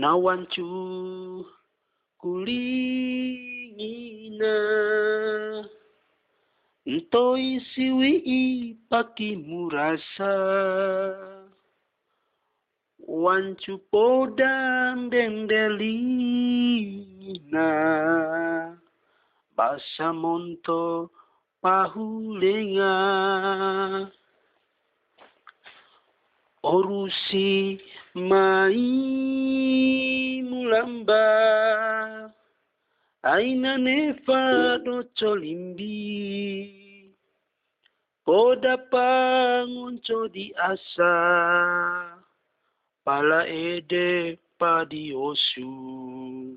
nawancu kulingina ntoi siwi paki murasa wancu podang dendelina basa monto pahulinga Orusi mai mulamba aina nefa docho limbi koda pangonco di asa pala ede padi osu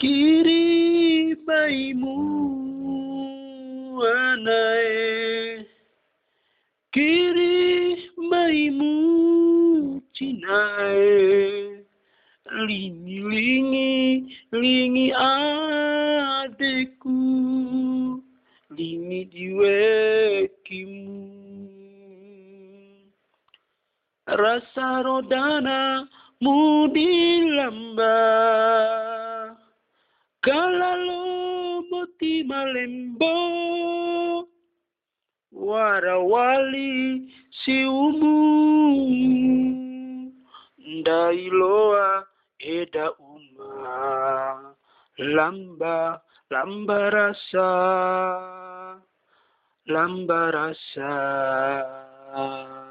kiri baimu anae kiri cinae lingi lingi lingi adeku, lingi diwekimu rasa rodana mu dilamba kalalo boti malembo warawali si umum nda iloa eda uma lamba lamba rasa lamba rasa